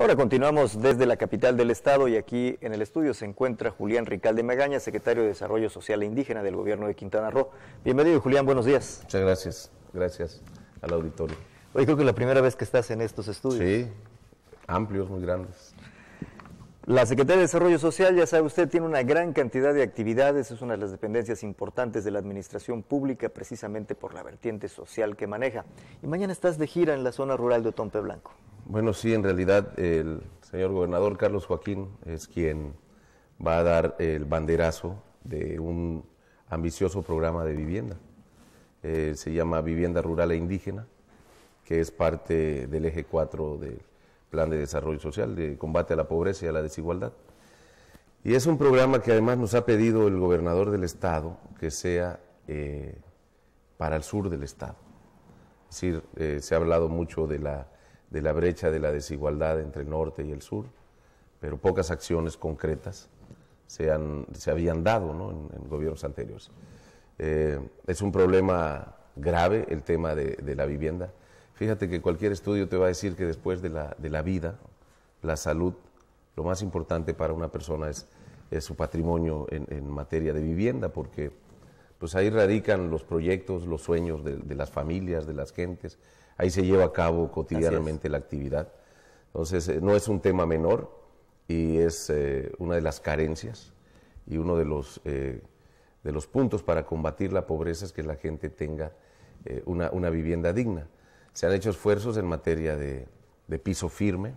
Ahora continuamos desde la capital del estado y aquí en el estudio se encuentra Julián Ricalde Magaña, secretario de Desarrollo Social e Indígena del gobierno de Quintana Roo. Bienvenido Julián, buenos días. Muchas gracias, gracias al auditorio. Hoy creo que es la primera vez que estás en estos estudios. Sí, amplios, muy grandes. La Secretaría de Desarrollo Social, ya sabe usted, tiene una gran cantidad de actividades, es una de las dependencias importantes de la administración pública precisamente por la vertiente social que maneja. Y mañana estás de gira en la zona rural de Otompe Blanco. Bueno, sí, en realidad el señor gobernador Carlos Joaquín es quien va a dar el banderazo de un ambicioso programa de vivienda. Eh, se llama Vivienda Rural e Indígena, que es parte del eje 4 del Plan de Desarrollo Social, de combate a la pobreza y a la desigualdad. Y es un programa que además nos ha pedido el gobernador del estado que sea eh, para el sur del estado. Es decir, eh, se ha hablado mucho de la de la brecha de la desigualdad entre el norte y el sur, pero pocas acciones concretas se, se habían dado en, gobiernos anteriores. Eh, es un problema grave el tema de, la vivienda. Fíjate que cualquier estudio te va a decir que después de la, vida, la salud, lo más importante para una persona es, su patrimonio en, materia de vivienda, porque pues ahí radican los proyectos, los sueños de las familias, de las gentes, ahí se lleva a cabo cotidianamente la actividad. Entonces, eh, no es un tema menor y es eh, una de las carencias y uno de los, eh, de los puntos para combatir la pobreza es que la gente tenga una, vivienda digna. Se han hecho esfuerzos en materia de, piso firme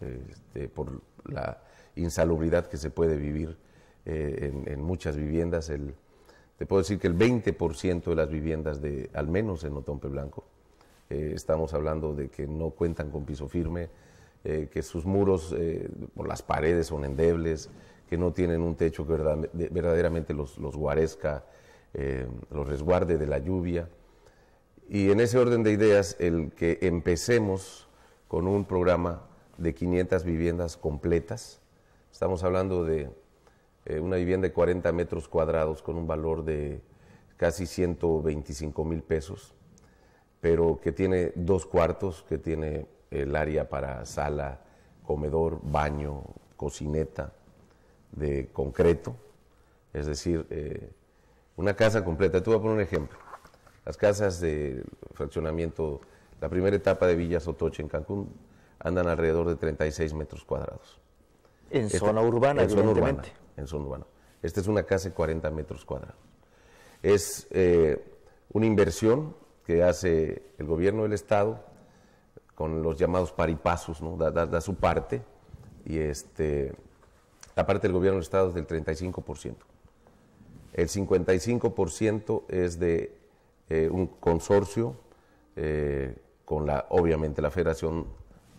este, por la insalubridad que se puede vivir en, muchas viviendas. te puedo decir que el 20% de las viviendas, de, al menos en Otompe Blanco, eh, estamos hablando de que no cuentan con piso firme, eh, que sus muros eh, las paredes son endebles, que no tienen un techo que verdaderamente los, los guarezca, los resguarde de la lluvia. Y en ese orden de ideas, el que empecemos con un programa de 500 viviendas completas, estamos hablando de una vivienda de 40 metros cuadrados con un valor de casi 125 mil pesos, pero que tiene dos cuartos, que tiene el área para sala, comedor, baño, cocineta de concreto, es decir, eh, una casa completa. Te voy a poner un ejemplo. Las casas de fraccionamiento, la primera etapa de Villa Sotoche en Cancún, andan alrededor de 36 metros cuadrados. En zona urbana, en zona urbana, en zona urbana. Esta es una casa de 40 metros cuadrados. Es eh, una inversión que hace el gobierno del Estado con los llamados paripasos, da, su parte, y este, la parte del gobierno del Estado es del 35%. El 55% es de eh, un consorcio eh, con la, obviamente, la Federación,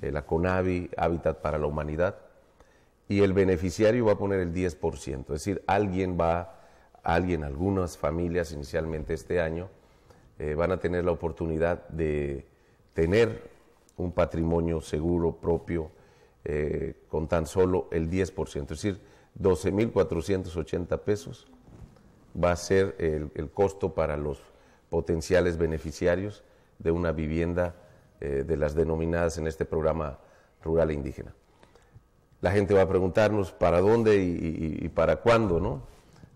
eh, la CONAVI, Hábitat para la Humanidad, y el beneficiario va a poner el 10%, es decir, alguien va, alguien, algunas familias inicialmente este año, eh, van a tener la oportunidad de tener un patrimonio seguro propio eh, con tan solo el 10%, es decir, 12.480 pesos va a ser el, costo para los potenciales beneficiarios de una vivienda eh, de las denominadas en este programa rural e indígena. La gente va a preguntarnos para dónde y para cuándo, ¿no?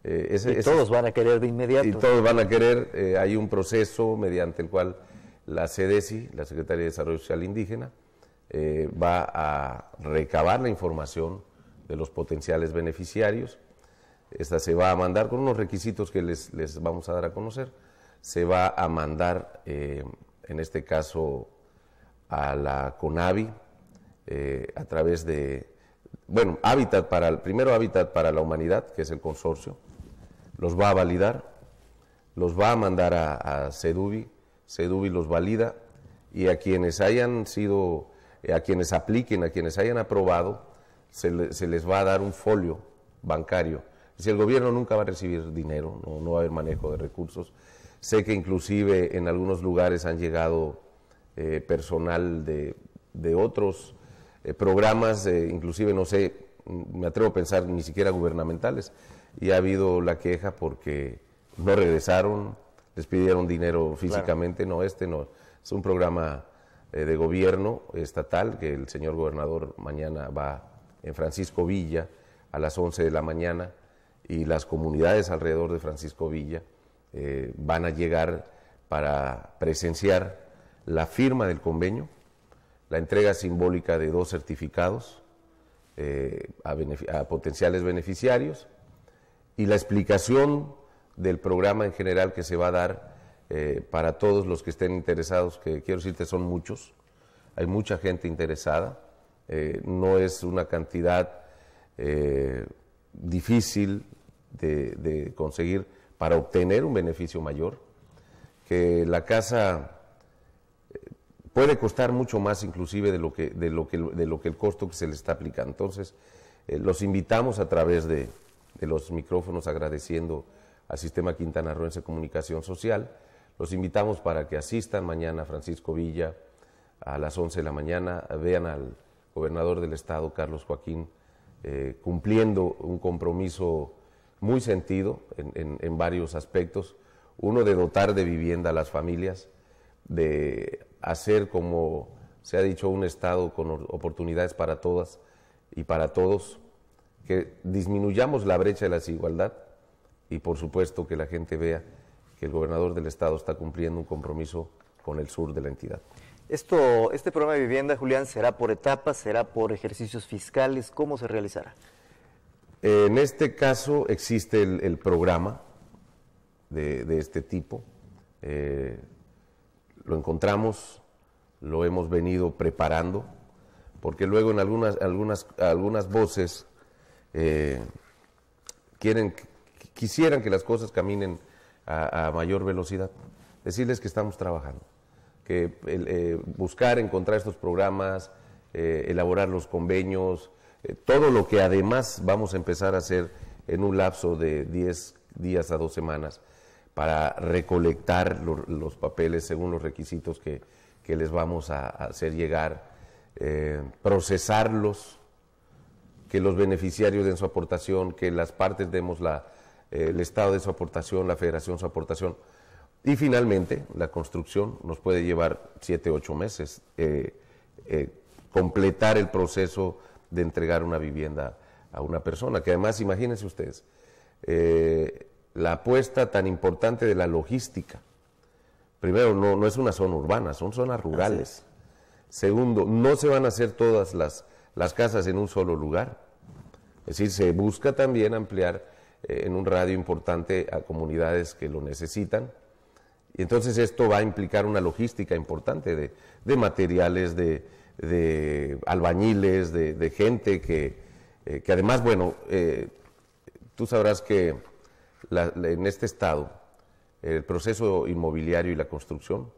Eh, y todos van a querer de inmediato. Y todos van a querer. Eh, hay un proceso mediante el cual la CDESI, la Secretaría de Desarrollo Social Indígena, eh, va a recabar la información de los potenciales beneficiarios. Esta se va a mandar con unos requisitos que les, vamos a dar a conocer. Se va a mandar, en este caso, a la CONAVI a través de, bueno, Hábitat para, primero Hábitat para la Humanidad, que es el consorcio, los va a validar, los va a mandar a, a CEDUBI, CEDUBI los valida y a quienes hayan sido, eh, a quienes apliquen, a quienes hayan aprobado, se, les va a dar un folio bancario. Si el gobierno nunca va a recibir dinero, no, va a haber manejo de recursos. Sé que inclusive en algunos lugares han llegado eh, personal de, otros eh, programas, inclusive no sé, me atrevo a pensar ni siquiera gubernamentales, y ha habido la queja porque no regresaron, les pidieron dinero físicamente, no, este no. Es un programa eh, de gobierno estatal que el señor gobernador mañana va en Francisco Villa a las 11 de la mañana y las comunidades alrededor de Francisco Villa eh, van a llegar para presenciar la firma del convenio, la entrega simbólica de dos certificados eh, a potenciales beneficiarios y la explicación del programa en general que se va a dar eh, para todos los que estén interesados, que quiero decirte son muchos, hay mucha gente interesada, eh, no es una cantidad eh, difícil de, conseguir para obtener un beneficio mayor, que la casa puede costar mucho más inclusive de lo que, de lo de lo que el costo que se le está aplicando. Entonces, los invitamos a través de, de los micrófonos agradeciendo al Sistema Quintana Quintanarroense Comunicación Social. Los invitamos para que asistan mañana Francisco Villa a las 11 de la mañana, vean al gobernador del estado, Carlos Joaquín, eh, cumpliendo un compromiso muy sentido en, varios aspectos. Uno de dotar de vivienda a las familias, de hacer, como se ha dicho, un Estado con oportunidades para todas y para todos, que disminuyamos la brecha de la desigualdad y por supuesto que la gente vea que el gobernador del estado está cumpliendo un compromiso con el sur de la entidad. Esto, este programa de vivienda, Julián, será por etapas, será por ejercicios fiscales, ¿cómo se realizará? Eh, en este caso existe el, programa de, este tipo. Eh, lo encontramos, lo hemos venido preparando, porque luego en algunas, algunas, algunas voces eh, quieren, quisieran que las cosas caminen a, mayor velocidad. Decirles que estamos trabajando, que eh, buscar, encontrar estos programas, eh, elaborar los convenios, todo lo que además vamos a empezar a hacer en un lapso de 10 días a dos semanas para recolectar los papeles según los requisitos que, les vamos a hacer llegar, procesarlos que los beneficiarios den su aportación, que las partes demos la, eh, el Estado de su aportación, la Federación su aportación. Y finalmente, la construcción nos puede llevar siete, ocho meses eh, eh, completar el proceso de entregar una vivienda a una persona, que además, imagínense ustedes, la apuesta tan importante de la logística. Primero, no es una zona urbana, son zonas rurales. Segundo, no se van a hacer todas las las casas en un solo lugar. Es decir, se busca también ampliar eh, en un radio importante a comunidades que lo necesitan. Y entonces esto va a implicar una logística importante de, materiales, de, albañiles, de, gente que, eh, que, además, bueno, eh, tú sabrás que en este estado el proceso inmobiliario y la construcción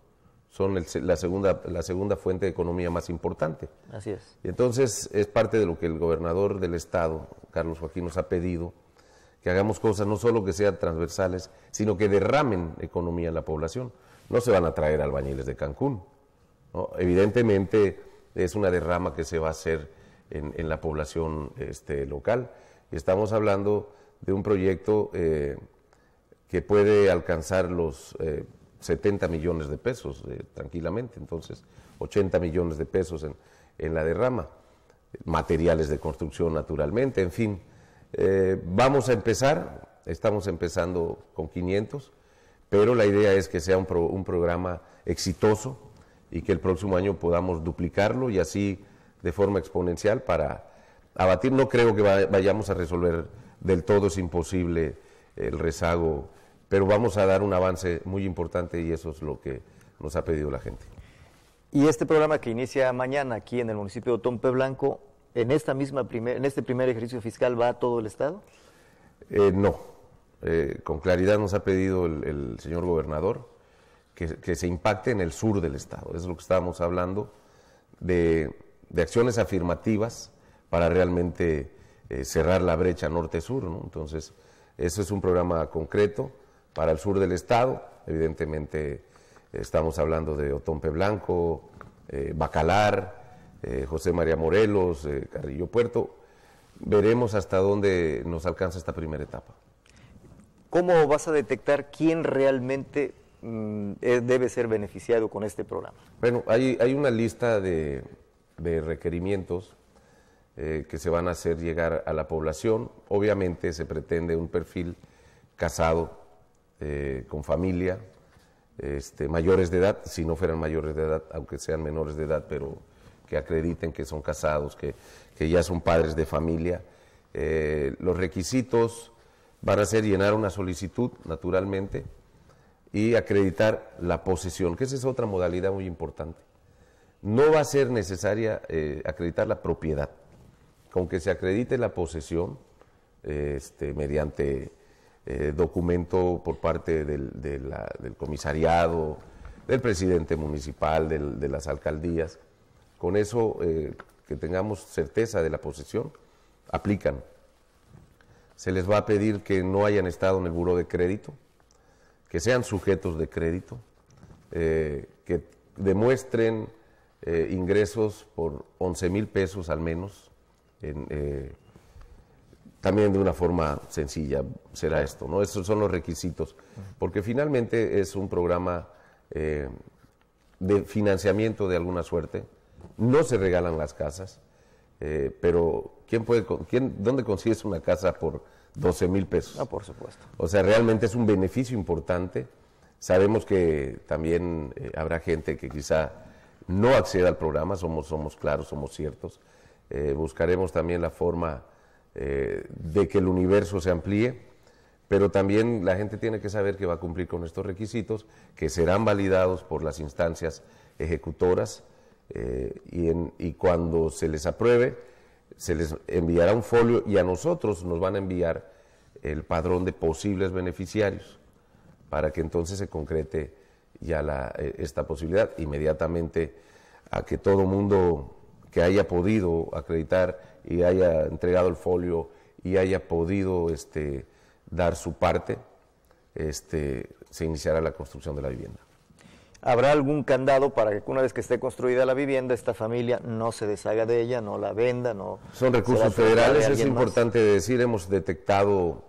son la, segunda, la segunda fuente de economía más importante. Así es. Y entonces es parte de lo que el gobernador del estado, Carlos Joaquín, nos ha pedido, que hagamos cosas no solo que sean transversales, sino que derramen economía a la población. No se van a traer albañiles de Cancún. Evidentemente es una derrama que se va a hacer en, la población este, local. Y estamos hablando de un proyecto eh, que puede alcanzar los... Eh, 70 millones de pesos eh, tranquilamente, entonces 80 millones de pesos en, la derrama, materiales de construcción naturalmente, en fin. Eh, vamos a empezar, estamos empezando con 500, pero la idea es que sea un programa exitoso y que el próximo año podamos duplicarlo y así de forma exponencial para abatir. No creo que vayamos a resolver del todo, es imposible el rezago pero vamos a dar un avance muy importante y eso es lo que nos ha pedido la gente. Y este programa que inicia mañana aquí en el municipio de Tompe Blanco, ¿en, esta misma primer, en este primer ejercicio fiscal va a todo el Estado? Eh, no. Eh, con claridad nos ha pedido el, señor gobernador que, se impacte en el sur del Estado. es lo que estábamos hablando, de, acciones afirmativas para realmente eh, cerrar la brecha norte-sur. Entonces, eso es un programa concreto para el sur del estado. Evidentemente estamos hablando de Otompe Blanco, eh, Bacalar, eh, José María Morelos, eh, Carrillo Puerto. Veremos hasta dónde nos alcanza esta primera etapa. ¿Cómo vas a detectar quién realmente mm, debe ser beneficiado con este programa? Bueno, hay, una lista de, de requerimientos que se van a hacer llegar a la población. Obviamente se pretende un perfil casado eh, con familia, este, mayores de edad, si no fueran mayores de edad, aunque sean menores de edad, pero que acrediten que son casados, que, ya son padres de familia. Eh, los requisitos van a ser llenar una solicitud, naturalmente, y acreditar la posesión, que esa es otra modalidad muy importante. No va a ser necesaria eh, acreditar la propiedad, con que se acredite la posesión este, mediante eh, documento por parte del, comisariado, del presidente municipal, de las alcaldías. Con eso, eh, que tengamos certeza de la posesión, aplican. Se les va a pedir que no hayan estado en el buro de crédito, que sean sujetos de crédito, eh, que demuestren ingresos por 11 mil pesos al menos en también de una forma sencilla será esto, ¿no? Esos son los requisitos, porque finalmente es un programa eh, de financiamiento de alguna suerte, no se regalan las casas, eh, pero ¿quién puede, quién, ¿dónde consigues una casa por 12 mil pesos? ah por supuesto. O sea, realmente es un beneficio importante. Sabemos que también eh, habrá gente que quizá no acceda al programa, somos, somos claros, somos ciertos. buscaremos también la forma eh, de que el universo se amplíe, pero también la gente tiene que saber que va a cumplir con estos requisitos, que serán validados por las instancias ejecutoras eh, y, cuando se les apruebe, se les enviará un folio y a nosotros nos van a enviar el padrón de posibles beneficiarios para que entonces se concrete ya eh, esta posibilidad inmediatamente a que todo mundo que haya podido acreditar y haya entregado el folio y haya podido este, dar su parte, este, se iniciará la construcción de la vivienda. ¿Habrá algún candado para que una vez que esté construida la vivienda, esta familia no se deshaga de ella, no la venda? no Son recursos federales, es importante decir, hemos detectado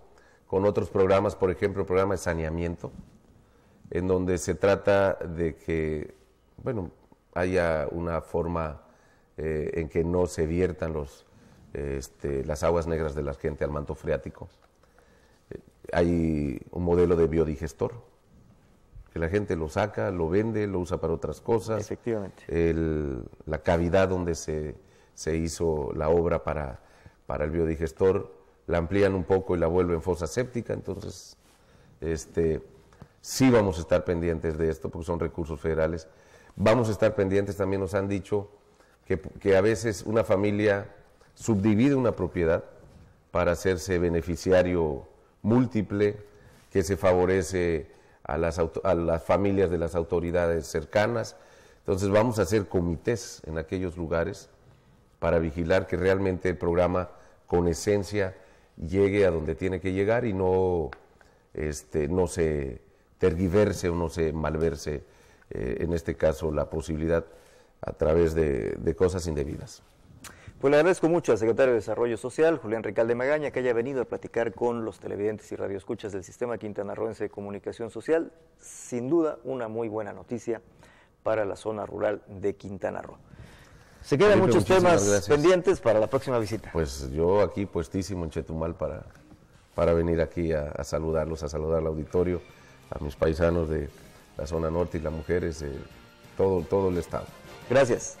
con otros programas, por ejemplo, el programa de saneamiento, en donde se trata de que, bueno, haya una forma eh, en que no se viertan los, este, las aguas negras de la gente al manto freático. Eh, hay un modelo de biodigestor, que la gente lo saca, lo vende, lo usa para otras cosas. Efectivamente. la cavidad donde se, hizo la obra para, para el biodigestor, la amplían un poco y la vuelven fosa séptica, entonces este, sí vamos a estar pendientes de esto porque son recursos federales. Vamos a estar pendientes, también nos han dicho, que, a veces una familia subdivide una propiedad para hacerse beneficiario múltiple, que se favorece a las, a las, familias de las autoridades cercanas. Entonces vamos a hacer comités en aquellos lugares para vigilar que realmente el programa con esencia llegue a donde tiene que llegar y no, este, no se tergiverse o no se malverse, eh, en este caso, la posibilidad a través de, cosas indebidas. Pues le agradezco mucho al secretario de Desarrollo Social, Julián Ricalde Magaña, que haya venido a platicar con los televidentes y radioescuchas del Sistema Quintanarroense de Comunicación Social. Sin duda, una muy buena noticia para la zona rural de Quintana Roo. Se quedan muchos temas pendientes para la próxima visita. Pues yo aquí puestísimo en Chetumal para, para venir aquí a, saludarlos, a saludar al auditorio, a mis paisanos de la zona norte y las mujeres de todo, todo el estado. Gracias.